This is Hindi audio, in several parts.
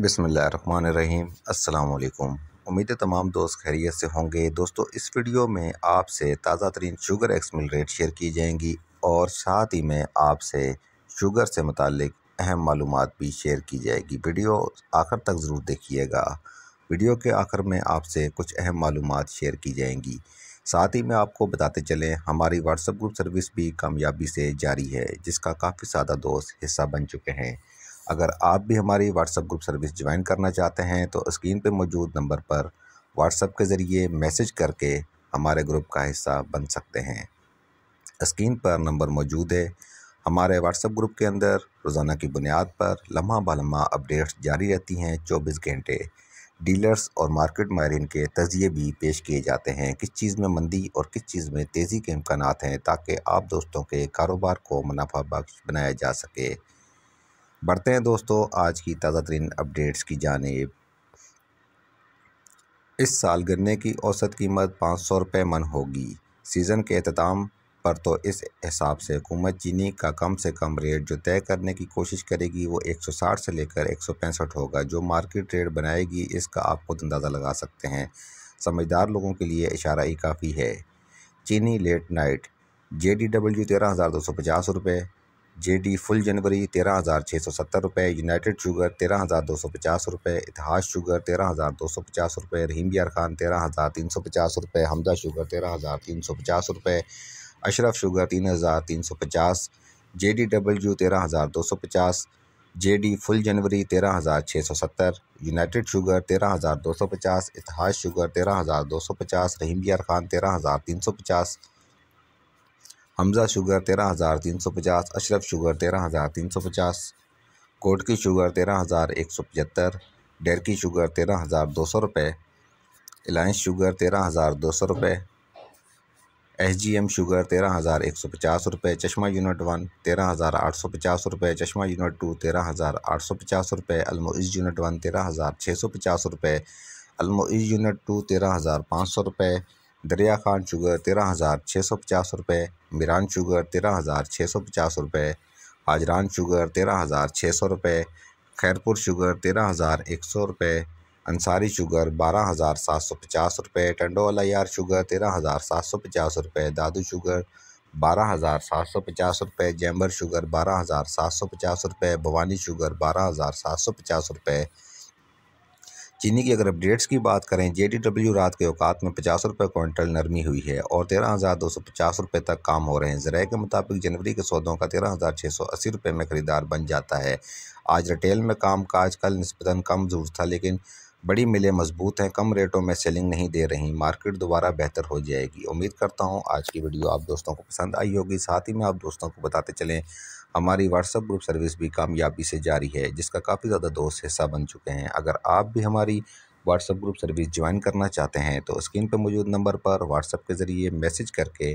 बसमीम् अल्लाम उम्मीद है तमाम दोस्त खैरियत से होंगे दोस्तों इस वीडियो में आपसे ताज़ा तरीन sugar ex mill rate share की जाएंगी और साथ ही में आपसे शुगर से मतलब अहम मालूम भी शेयर की जाएगी वीडियो आखिर तक ज़रूर देखिएगा वीडियो के आखिर में आपसे कुछ अहम मालूम शेयर की जाएंगी साथ ही में आपको बताते चलें हमारी व्हाट्सएप ग्रुप सर्विस भी कामयाबी से जारी है जिसका काफ़ी सारा दोस्त हिस्सा बन चुके हैं अगर आप भी हमारी व्हाट्सएप ग्रुप सर्विस ज्वाइन करना चाहते हैं तो स्क्रीन पर मौजूद नंबर पर व्हाट्सएप के ज़रिए मैसेज करके हमारे ग्रुप का हिस्सा बन सकते हैं स्क्रीन पर नंबर मौजूद है हमारे व्हाट्सएप ग्रुप के अंदर रोज़ाना की बुनियाद पर लम्हा बलम्हा अपडेट्स जारी रहती हैं चौबीस घंटे डीलर्स और मार्केट माहरीन के तजिए भी पेश किए जाते हैं किस चीज़ में मंदी और किस चीज़ में तेज़ी के इम्कान हैं ताकि आप दोस्तों के कारोबार को मुनाफा बख्श बनाया जा सके बढ़ते हैं दोस्तों आज की ताज़ा तरीन अपडेट्स की जानब इस साल गन्ने की औसत कीमत पाँच सौ रुपये मन होगी सीज़न के अहताम पर तो इस हिसाब से हुकूमत चीनी का कम से कम रेट जो तय करने की कोशिश करेगी वो 160 से लेकर एक होगा जो मार्केट रेट बनाएगी इसका आप खुद अंदाज़ा लगा सकते हैं समझदार लोगों के लिए इशारा ही काफ़ी है चीनी late night J D W तेरह हज़ार दो सौ पचास रुपये जे डी फुल जनवरी तेरह हज़ार छः सौ सत्तर रुपये यूनाइटेड शुगर तेरह हज़ार दो सौ पचास रुपये इतिहास शुगर तेरह हज़ार दो सौ पचास रुपये रहीम यार खान तेरह हज़ार तीन सौ पचास रुपये हमजा शुगर तेरह हज़ार तीन सौ पचास रुपये अशरफ शुगर तीन हज़ार तीन सौ पचास जे डी डब्ल्यू तेरह हज़ार दो सौ पचास जे डी फुल जनवरी तेरह हज़ार छः सौ सत्तर यूनाइटेड शुगर तेरह हज़ार दो सौ पचास इतिहास शुगर तेरह हज़ार दो सौ पचास रहीम यार खान तेरह हज़ार तीन सौ पचास हमज़ा शुगर तेरह हज़ार तीन सौ पचास अशरफ शुगर तेरह हज़ार तीन सौ पचास कोट की शुगर तेरह हज़ार एक सौ पचहत्तर डेर की शुगर तेरह हज़ार दो सौ रुपये अलायंस शुगर तेरह हज़ार दो सौ रुपये एस जी एम शुगर तेरह हज़ार एक सौ पचास रुपये चश्मा यूनिट वन तेरह हज़ार आठ सौ पचास रुपये चश्मा यूनिट टू तेरह हज़ार आठ सौ पचास रुपये अलमोइज़ यूनिट वन तेरह हज़ार छः सौ पचास रुपये अलमोइज़ यूनिट टू तेरह हज़ार पाँच सौ रुपये दरिया खान शुगर तेरह हज़ार छः सौ पचास रुपये मिरान शुगर तेरह हज़ार छः सौ पचास रुपये हाजरान शुगर तेरह हज़ार छः सौ रुपये खैरपुर शुगर तेरह हज़ार एक सौ रुपये अंसारी शुगर बारह हज़ार सात सौ पचास रुपये टंडो अलायार शुगर तेरह हज़ार सात सौ पचास रुपये दादू शुगर बारह हज़ार सात सौ पचास रुपये जैम्बर शुगर बारह हज़ार सात सौ पचास रुपये भवानी शुगर बारह हज़ार सात सौ पचास रुपये चीनी की अगर अपडेट्स की बात करें जे डी डब्ल्यू रात के अवकात में पचास रुपये क्विंटल नरमी हुई है और तेरह हज़ार दो सौ पचास रुपये तक काम हो रहे हैं ज़रा के मुताबिक जनवरी के सौदों का तेरह हज़ार छः सौ अस्सी रुपये में खरीदार बन जाता है आज रिटेल में काम काज कल नस्बता कम जरूर था लेकिन बड़ी मिलें मजबूत हैं कम रेटों में सेलिंग नहीं दे रही मार्केट दोबारा बेहतर हो जाएगी उम्मीद करता हूँ आज की वीडियो आप दोस्तों को पसंद आई होगी साथ ही में आप दोस्तों को बताते चलें हमारी व्हाट्सअप ग्रुप सर्विस भी कामयाबी से जारी है जिसका काफ़ी ज़्यादा दोस्त हिस्सा बन चुके हैं अगर आप भी हमारी व्हाट्सअप ग्रुप सर्विस ज्वाइन करना चाहते हैं तो स्क्रीन पर मौजूद नंबर पर व्हाट्सअप के ज़रिए मैसेज करके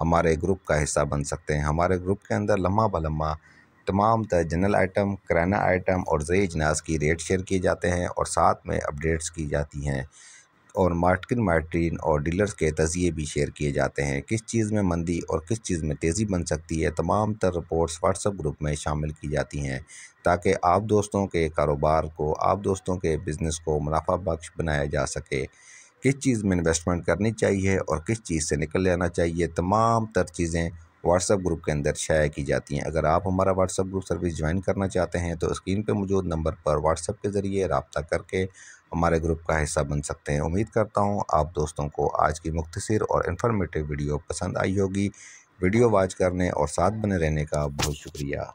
हमारे ग्रुप का हिस्सा बन सकते हैं हमारे ग्रुप के अंदर लम्हा बलम्मा तमाम तर जनरल आइटम कराना आइटम और ज़े अजनास की रेट शेयर किए जाते हैं और साथ में अपडेट्स की जाती हैं और मार्किन मार्टिन और डीलर्स के तजिए भी शेयर किए जाते हैं किस चीज़ में मंदी और किस चीज़ में तेज़ी बन सकती है तमाम तर रिपोर्ट्स व्हाट्सअप ग्रुप में शामिल की जाती हैं ताकि आप दोस्तों के कारोबार को आप दोस्तों के बिज़नेस को मुनाफा बख्श बनाया जा सके किस चीज़ में इन्वेस्टमेंट करनी चाहिए और किस चीज़ से निकल जाना चाहिए तमाम तर चीज़ें व्हाट्सअप ग्रुप के अंदर शाया की जाती हैं अगर आप हमारा व्हाट्सअप ग्रुप सर्विस ज्वाइन करना चाहते हैं तो स्क्रीन पर मौजूद नंबर पर व्हाट्सअप के ज़रिए रबता करके हमारे ग्रुप का हिस्सा बन सकते हैं उम्मीद करता हूँ आप दोस्तों को आज की मुख्तर और इन्फॉर्मेटिव वीडियो पसंद आई होगी वीडियो वॉच करने और साथ बने रहने का बहुत शुक्रिया